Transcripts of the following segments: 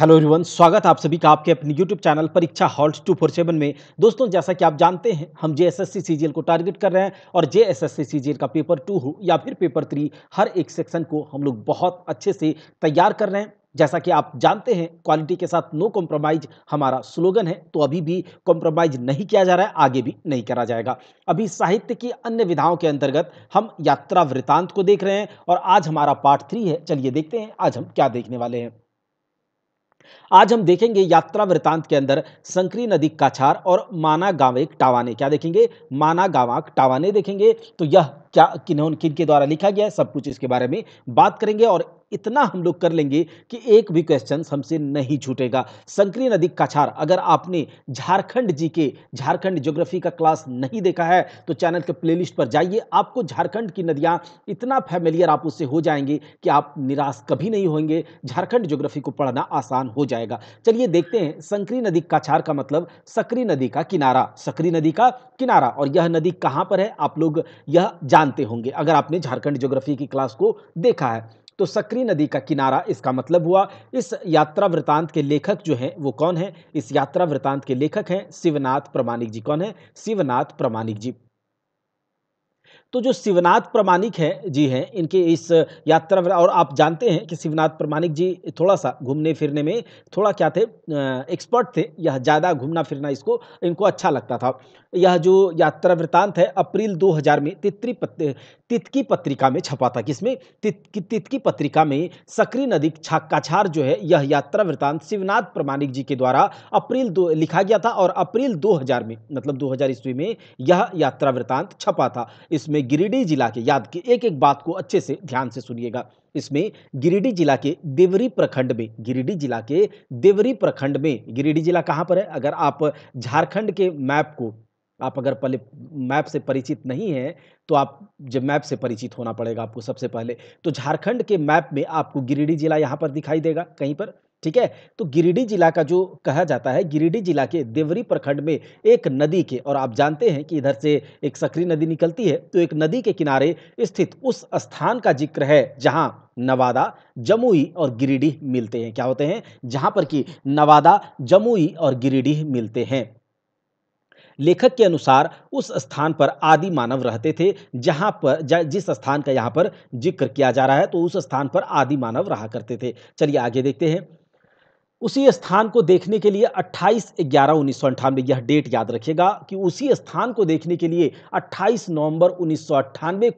hello everyone स्वागत आप सभी का आपके अपने यूट्यूब चैनल परीक्षा हॉल्ट टू फोर सेवन में दोस्तों जैसा कि आप जानते हैं हम जे एस एस सी को टारगेट कर रहे हैं और जे एस एस सी का पेपर टू हो या फिर पेपर थ्री हर एक सेक्शन को हम लोग बहुत अच्छे से तैयार कर रहे हैं जैसा कि आप जानते हैं क्वालिटी के साथ नो कॉम्प्रोमाइज हमारा स्लोगन है तो अभी भी कॉम्प्रोमाइज नहीं किया जा रहा है आगे भी नहीं करा जाएगा अभी साहित्य की अन्य विधाओं के अंतर्गत हम यात्रा वृतांत को देख रहे हैं और आज हमारा पार्ट थ्री है चलिए देखते हैं आज हम क्या देखने वाले हैं आज हम देखेंगे यात्रा वृतांत के अंदर संकरी नदी काछार और माना गांव एक टावाने क्या देखेंगे माना गांव टावाने देखेंगे तो यह क्या किन्हों किन के द्वारा लिखा गया है सब कुछ इसके बारे में बात करेंगे और इतना हम लोग कर लेंगे कि एक भी क्वेश्चन हमसे नहीं छूटेगा संक्री नदी कछार अगर आपने झारखंड जी के झारखंड ज्योग्राफी का क्लास नहीं देखा है तो चैनल के प्लेलिस्ट पर जाइए आपको झारखंड की नदियाँ इतना फैमिलियर आप उससे हो जाएंगे कि आप निराश कभी नहीं होंगे झारखंड ज्योग्राफी को पढ़ना आसान हो जाएगा चलिए देखते हैं संक्री नदी काछार का मतलब सकरी नदी का किनारा सकरी नदी का किनारा और यह नदी कहाँ पर है आप लोग यह जानते होंगे अगर आपने झारखंड ज्योग्राफी की क्लास को देखा है तो सक्री नदी का किनारा इसका मतलब हुआ इस यात्रा वृतांत के लेखक जो हैं वो कौन है इस यात्रा वृतांत के लेखक हैं शिवनाथ प्रमाणिक जी कौन है शिवनाथ प्रमाणिक जी तो जो शिवनाथ प्रमाणिक है जी हैं इनके इस यात्रा और आप जानते हैं कि शिवनाथ प्रमाणिक जी थोड़ा सा घूमने फिरने में थोड़ा क्या थे एक्सपर्ट थे यह ज़्यादा घूमना फिरना इसको इनको अच्छा लगता था यह जो यात्रा वृत्तांत है अप्रैल 2000 में तित्री पत्र तितकी पत्रिका में छपा था किसमें तितकी तित्की पत्रिका में सकरी नदी छाकाछार जो है यह यात्रा वृत्तांत शिवनाथ प्रमाणिक जी के द्वारा अप्रैल दो लिखा गया था और अप्रैल 2000 में मतलब 2000 ईस्वी में यह यात्रा वृत्तांत छपा था इसमें इसमें गिरिडीह जिला के याद की एक एक बात को अच्छे से ध्यान से सुनिएगा इसमें गिरिडीह जिला के देवरी प्रखंड में गिरिडीह जिला के देवरी प्रखंड में गिरिडीह जिला कहाँ पर है अगर आप झारखंड के मैप को आप अगर पहले मैप से परिचित नहीं हैं तो आप जब मैप से परिचित होना पड़ेगा आपको सबसे पहले तो झारखंड के मैप में आपको गिरिडीह जिला यहाँ पर दिखाई देगा कहीं पर ठीक है तो गिरिडीह जिला का जो कहा जाता है गिरिडीह जिला के देवरी प्रखंड में एक नदी के और आप जानते हैं कि इधर से एक सक्री नदी निकलती है तो एक नदी के किनारे स्थित उस स्थान का जिक्र है जहां नवादा जमुई और गिरिडीह मिलते हैं क्या होते हैं जहां पर कि नवादा जमुई और गिरिडीह मिलते हैं लेखक के अनुसार उस स्थान पर आदि मानव रहते थे जहाँ पर जिस स्थान का यहाँ पर जिक्र किया जा रहा है तो उस स्थान पर आदि मानव रहा करते थे चलिए आगे देखते हैं उसी स्थान को देखने के लिए 28 ग्यारह उन्नीस यह डेट याद रखेगा कि उसी स्थान को देखने के लिए 28 नवंबर उन्नीस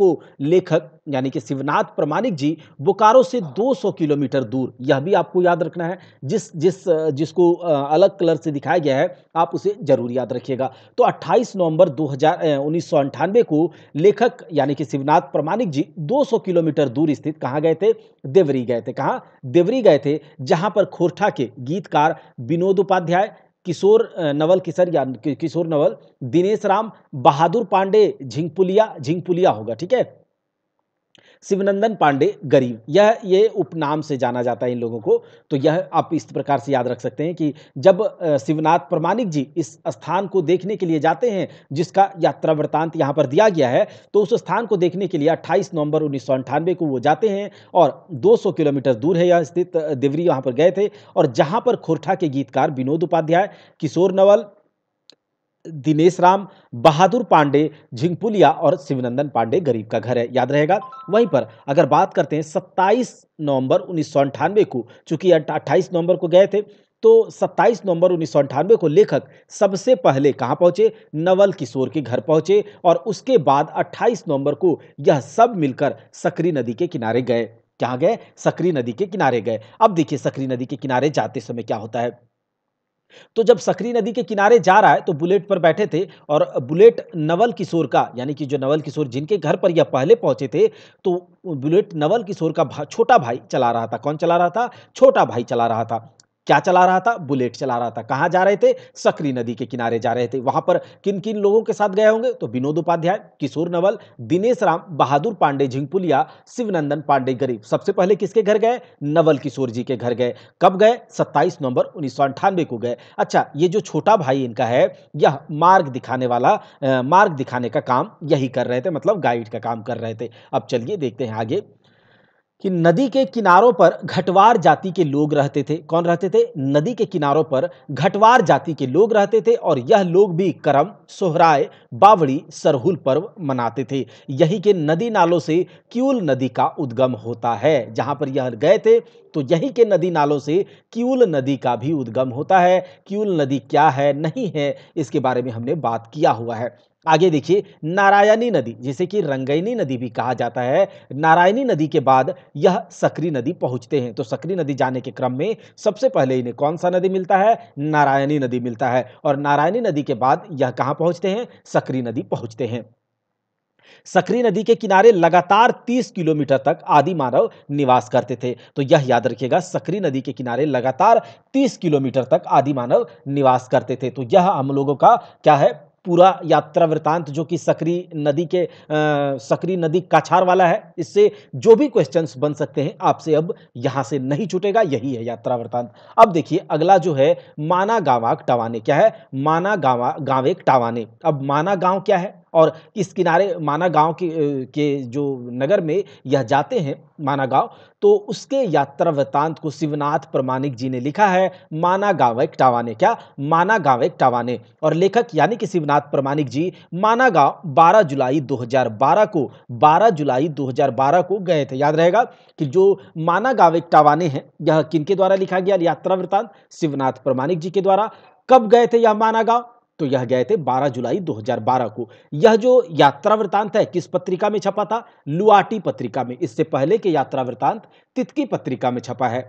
को लेखक यानी कि शिवनाथ प्रमाणिक जी बोकारो से 200 किलोमीटर दूर यह भी आपको याद रखना है जिस जिस जिसको अलग कलर से दिखाया गया है आप उसे जरूर याद रखिएगा तो 28 नवंबर दो हजार को लेखक यानी कि शिवनाथ प्रमाणिक जी 200 किलोमीटर दूर स्थित कहाँ गए थे देवरी गए थे कहाँ देवरी गए थे जहाँ पर खोरठा के गीतकार विनोद उपाध्याय किशोर नवल किशर या किशोर नवल दिनेश राम बहादुर पांडे झिंगपुलिया झिंगपुलिया होगा ठीक है शिवनंदन पांडे गरीब यह ये उपनाम से जाना जाता है इन लोगों को तो यह आप इस प्रकार से याद रख सकते हैं कि जब शिवनाथ प्रमाणिक जी इस स्थान को देखने के लिए जाते हैं जिसका यात्रा वृत्तांत यहाँ पर दिया गया है तो उस स्थान को देखने के लिए अट्ठाईस नवंबर उन्नीस को वो जाते हैं और 200 किलोमीटर दूर है यह स्थित देवरी वहाँ पर गए थे और जहाँ पर खुरठा के गीतकार विनोद उपाध्याय किशोर नवल दिनेश राम बहादुर पांडे झिंगपुलिया और शिवनंदन पांडे गरीब का घर है याद रहेगा वहीं पर अगर बात करते हैं 27 नवंबर उन्नीस को चूंकि अट्ठाईस नवंबर को गए थे तो 27 नवंबर उन्नीस को लेखक सबसे पहले कहाँ पहुंचे नवल किशोर के घर पहुंचे और उसके बाद 28 नवंबर को यह सब मिलकर सकरी नदी के किनारे गए कहाँ गए सकरी नदी के किनारे गए अब देखिए सकरी नदी के किनारे जाते समय क्या होता है तो जब सकरी नदी के किनारे जा रहा है तो बुलेट पर बैठे थे और बुलेट नवल किशोर का यानी कि जो नवल किशोर जिनके घर पर यह पहले पहुंचे थे तो बुलेट नवल किशोर का छोटा भाई चला रहा था कौन चला रहा था छोटा भाई चला रहा था क्या चला रहा था बुलेट चला रहा था कहाँ जा रहे थे सकरी नदी के किनारे जा रहे थे वहां पर किन किन लोगों के साथ गए होंगे तो विनोद उपाध्याय किशोर नवल दिनेश राम बहादुर पांडे झिंगपुलिया शिवनंदन पांडे गरीब सबसे पहले किसके घर गए नवल किशोर जी के घर गए कब गए सत्ताईस नवंबर उन्नीस को गए अच्छा ये जो छोटा भाई इनका है यह मार्ग दिखाने वाला मार्ग दिखाने का काम यही कर रहे थे मतलब गाइड का काम कर रहे थे अब चलिए देखते हैं आगे कि नदी के किनारों पर घटवार जाति के लोग रहते थे कौन रहते थे नदी के किनारों पर घटवार जाति के लोग रहते थे और यह लोग भी करम सोहराय बावड़ी सरहुल पर्व मनाते थे यही के नदी नालों से क्यूल नदी का उद्गम होता है जहां पर यह गए थे तो यही के नदी नालों से क्यूल नदी का भी उद्गम होता है क्यूल नदी क्या है नहीं है इसके बारे में हमने बात किया हुआ है आगे देखिए नारायणी नदी जिसे कि रंगैनी नदी भी कहा जाता है नारायणी नदी के बाद यह सकरी नदी पहुंचते हैं तो सकरी नदी जाने के क्रम में सबसे पहले इन्हें कौन सा नदी मिलता है नारायणी नदी मिलता है और नारायणी नदी के बाद यह कहां पहुंचते हैं सकरी नदी पहुंचते हैं सकरी नदी के किनारे लगातार 30 किलोमीटर तक आदि मानव निवास करते थे तो यह याद रखिएगा सकरी नदी के किनारे लगातार 30 किलोमीटर तक आदि मानव निवास करते थे तो यह हम लोगों का क्या है पूरा यात्रा वृतांत जो कि सकरी नदी के सकरी नदी काछार वाला है इससे जो भी क्वेश्चंस बन सकते हैं आपसे अब यहाँ से नहीं छूटेगा यही है यात्रा वृतांत अब देखिए अगला जो है माना गावाक टावाने क्या है माना गावा गावेक टावाने अब माना गांव क्या है और इस किनारे माना गांव के के जो नगर में यह जाते हैं माना गांव तो उसके यात्रा वृतांत को शिवनाथ प्रमाणिक जी ने लिखा है माना गांव एक टावाने क्या माना गांव एक टावाने और लेखक यानी कि शिवनाथ प्रमाणिक जी माना गांव 12 जुलाई 2012 को 12 जुलाई 2012 को गए थे याद रहेगा कि जो माना गांव एक टावाने हैं यह किनके द्वारा लिखा गया यात्रा वृतांत शिवनाथ प्रमाणिक जी के द्वारा कब गए थे यह माना गांव तो यह गए थे 12 जुलाई 2012 को यह जो यात्रा वृतांत है किस पत्रिका में छपा था लुआटी पत्रिका में इससे पहले के यात्रा वृतांत तितकी पत्रिका में छपा है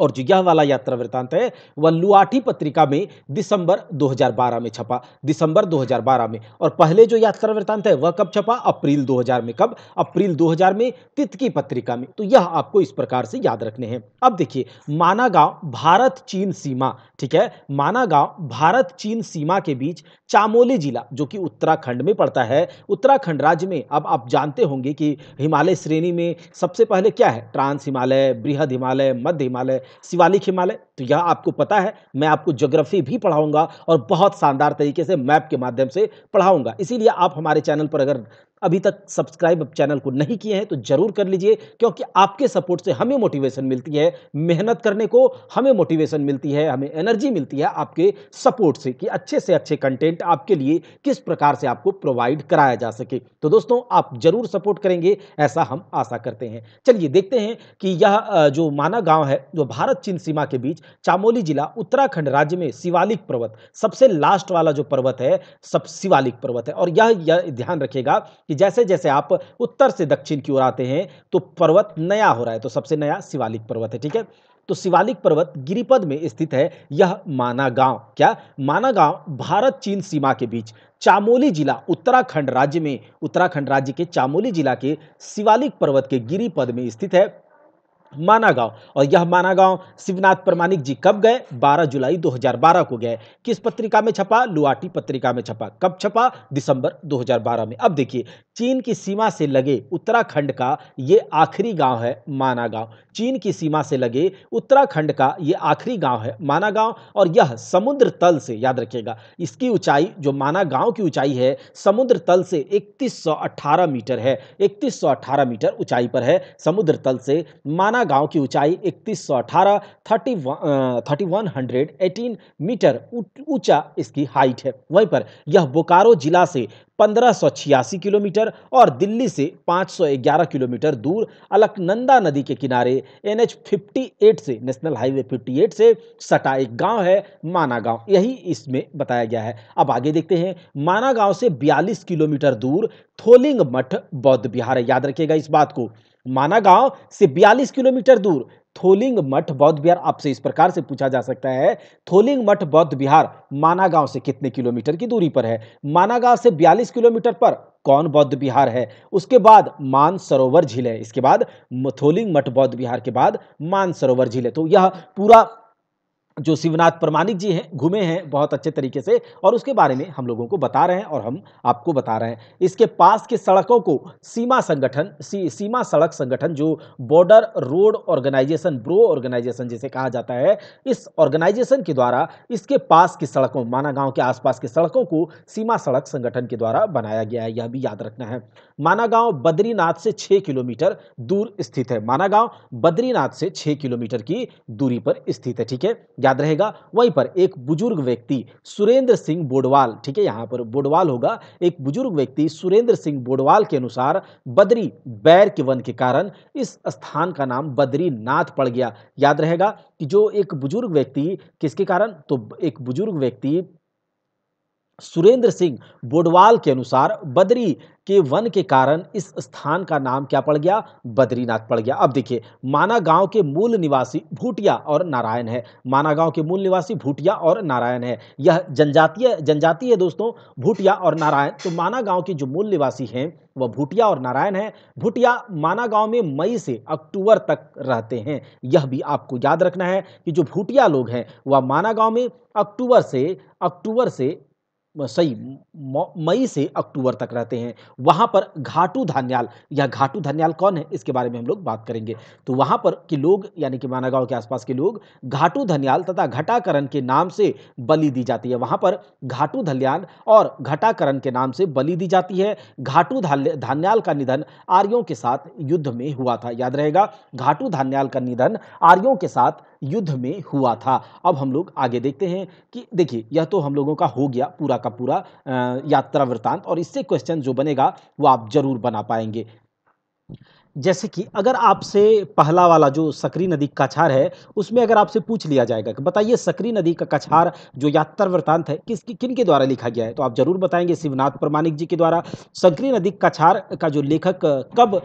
और जो यह वाला यात्रा वृत्तांत है वह लुआठी पत्रिका में दिसंबर 2012 में छपा दिसंबर 2012 में और पहले जो यात्रा वृत्तांत है वह कब छपा अप्रैल 2000 में कब अप्रैल 2000 में तितकी पत्रिका में तो यह आपको इस प्रकार से याद रखने हैं अब देखिए माना गांव भारत चीन सीमा ठीक है माना गांव भारत चीन सीमा के बीच चामोली जिला जो कि उत्तराखंड में पड़ता है उत्तराखंड राज्य में अब आप जानते होंगे कि हिमालय श्रेणी में सबसे पहले क्या है ट्रांस हिमालय बृहद हिमालय मध्य हिमालय शिवालिक हिमालय तो यह आपको पता है मैं आपको ज्योग्राफी भी पढ़ाऊंगा और बहुत शानदार तरीके से मैप के माध्यम से पढ़ाऊंगा इसीलिए आप हमारे चैनल पर अगर अभी तक सब्सक्राइब अब चैनल को नहीं किए हैं तो जरूर कर लीजिए क्योंकि आपके सपोर्ट से हमें मोटिवेशन मिलती है मेहनत करने को हमें मोटिवेशन मिलती है हमें एनर्जी मिलती है आपके सपोर्ट से कि अच्छे से अच्छे कंटेंट आपके लिए किस प्रकार से आपको प्रोवाइड कराया जा सके तो दोस्तों आप जरूर सपोर्ट करेंगे ऐसा हम आशा करते हैं चलिए देखते हैं कि यह जो माना गांव है जो भारत चीन सीमा के बीच चामोली जिला उत्तराखंड राज्य में शिवालिक पर्वत सबसे लास्ट वाला जो पर्वत है सब शिवालिक पर्वत है और यह ध्यान रखेगा कि कि जैसे जैसे आप उत्तर से दक्षिण की ओर आते हैं तो पर्वत नया हो रहा है तो सबसे नया शिवालिक पर्वत है ठीक है तो शिवालिक पर्वत गिरिपद में स्थित है यह माना गांव क्या माना गांव भारत चीन सीमा के बीच चामोली जिला उत्तराखंड राज्य में उत्तराखंड राज्य के चामोली जिला के शिवालिक पर्वत के गिरिपद में स्थित है माना गांव और यह माना गांव शिवनाथ प्रमाणिक जी कब गए 12 जुलाई 2012 को गए किस पत्रिका में छपा लुआटी पत्रिका में छपा कब छपा दिसंबर 2012 में अब देखिए चीन की सीमा से लगे उत्तराखंड का ये आखिरी गांव है माना गांव चीन की सीमा से लगे उत्तराखंड का ये आखिरी गांव है माना गांव और यह समुद्र तल से याद रखिएगा इसकी ऊंचाई जो माना गांव की ऊंचाई है समुद्र तल से 3118 मीटर है 3118 मीटर ऊंचाई पर है समुद्र तल से माना गांव की ऊंचाई 3118 thirty thirty one hundred eighteen metre ऊंचा इसकी हाइट है वहीं पर यह बोकारो जिला से पंद्रह किलोमीटर और दिल्ली से 511 किलोमीटर दूर अलकनंदा नदी के किनारे एन एच से नेशनल हाईवे 58 से सटा एक गांव है माना गांव यही इसमें बताया गया है अब आगे देखते हैं माना गांव से 42 किलोमीटर दूर थोलिंग मठ बौद्ध बिहार याद रखिएगा इस बात को माना गांव से 42 किलोमीटर दूर थोलिंग मठ बौद्ध बिहार आपसे इस प्रकार से पूछा जा सकता है थोलिंग मठ बौद्ध बिहार मानागांव से कितने किलोमीटर की दूरी पर है मानागांव से 42 किलोमीटर पर कौन बौद्ध बिहार है उसके बाद मान सरोवर झील है इसके बाद थोलिंग मठ बौद्ध बिहार के बाद मान सरोवर झील है तो यह पूरा जो शिवनाथ प्रमाणिक जी हैं घूमे हैं बहुत अच्छे तरीके से और उसके बारे में हम लोगों को बता रहे हैं और हम आपको बता रहे हैं इसके पास की सड़कों को सीमा संगठन सी, सीमा सड़क संगठन जो border road organisation BRO organisation जिसे कहा जाता है इस ऑर्गेनाइजेशन के द्वारा इसके पास की सड़कों माना गाँव के आसपास की सड़कों को सीमा सड़क संगठन के द्वारा बनाया गया है यह भी याद रखना है माना गाँव बद्रीनाथ से छः किलोमीटर दूर स्थित है माना गाँव बद्रीनाथ से छः किलोमीटर की दूरी पर स्थित है ठीक है याद रहेगा वहीं पर एक बुजुर्ग व्यक्ति सुरेंद्र सिंह बोडवाल ठीक है यहाँ पर बोडवाल होगा एक बुजुर्ग व्यक्ति सुरेंद्र सिंह बोडवाल के अनुसार बद्री बैर के वन के कारण इस स्थान का नाम बद्रीनाथ पड़ गया याद रहेगा कि जो एक बुजुर्ग व्यक्ति किसके कारण तो एक बुजुर्ग व्यक्ति सुरेंद्र सिंह बोडवाल के अनुसार बद्री के वन के कारण इस स्थान का नाम क्या पड़ गया बद्रीनाथ पड़ गया अब देखिए माना गांव के मूल निवासी भूटिया और नारायण है माना गांव के मूल निवासी भूटिया और नारायण है यह जनजातीय जनजाति है दोस्तों भूटिया और नारायण तो माना गांव के जो मूल निवासी हैं वह भूटिया और नारायण है भूटिया माना गांव में मई से अक्टूबर तक रहते हैं यह भी आपको याद रखना है कि जो भूटिया लोग हैं वह माना गांव में अक्टूबर से अक्टूबर से सही मई से अक्टूबर तक रहते हैं वहाँ पर घाटू धान्याल या घाटू धान्याल कौन है इसके बारे में हम लोग बात करेंगे तो वहाँ पर के लोग यानी कि मानागांव के आसपास के लोग घाटू धनियाल तथा घटाकरण के नाम से बलि दी जाती है वहाँ पर घाटू धल्यान और घटाकरण के नाम से बलि दी जाती है घाटू धान्याल का निधन आर्यों के साथ युद्ध में हुआ था याद रहेगा घाटू धान्याल का निधन आर्यों के साथ युद्ध में हुआ था अब हम लोग आगे देखते हैं कि देखिए यह तो हम लोगों का हो गया पूरा का पूरा यात्रा वृत्तांत और इससे क्वेश्चन जो बनेगा वो आप जरूर बना पाएंगे जैसे कि अगर आपसे पहला वाला जो सकरी नदी का कछार है उसमें अगर आपसे पूछ लिया जाएगा कि बताइए सकरी नदी का कछार जो यात्रा वृत्तांत है किस किन के द्वारा लिखा गया है तो आप जरूर बताएंगे शिवनाथ प्रमाणिक जी के द्वारा सकरी नदी का कछार का जो लेखक कब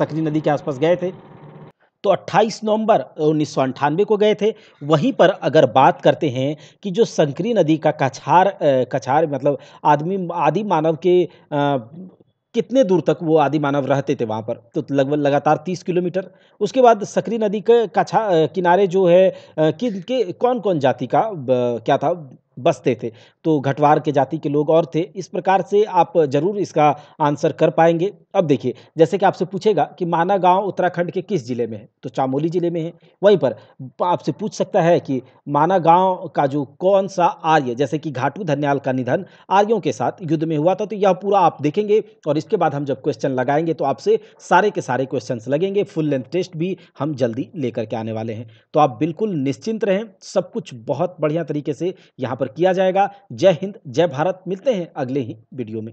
सकरी नदी के आसपास गए थे तो 28 नवंबर उन्नीस को गए थे वहीं पर अगर बात करते हैं कि जो संकरी नदी का कछार कछार मतलब आदमी आदि मानव के आ, कितने दूर तक वो आदि मानव रहते थे वहाँ पर तो लगभग लगातार तीस किलोमीटर उसके बाद सकरी नदी के कछा किनारे जो है किन के कौन कौन जाति का क्या था बसते थे तो घटवार के जाति के लोग और थे इस प्रकार से आप जरूर इसका आंसर कर पाएंगे अब देखिए जैसे कि आपसे पूछेगा कि माना गांव उत्तराखंड के किस जिले में है तो चामोली जिले में है वहीं पर आपसे पूछ सकता है कि माना गांव का जो कौन सा आर्य जैसे कि घाटू धन्याल का निधन आर्यों के साथ युद्ध में हुआ था तो यह पूरा आप देखेंगे और इसके बाद हम जब क्वेश्चन लगाएंगे तो आपसे सारे के सारे क्वेश्चन लगेंगे फुल लेंथ टेस्ट भी हम जल्दी लेकर के आने वाले हैं तो आप बिल्कुल निश्चिंत रहें सब कुछ बहुत बढ़िया तरीके से यहाँ पर पर किया जाएगा जय हिंद जय भारत मिलते हैं अगले ही वीडियो में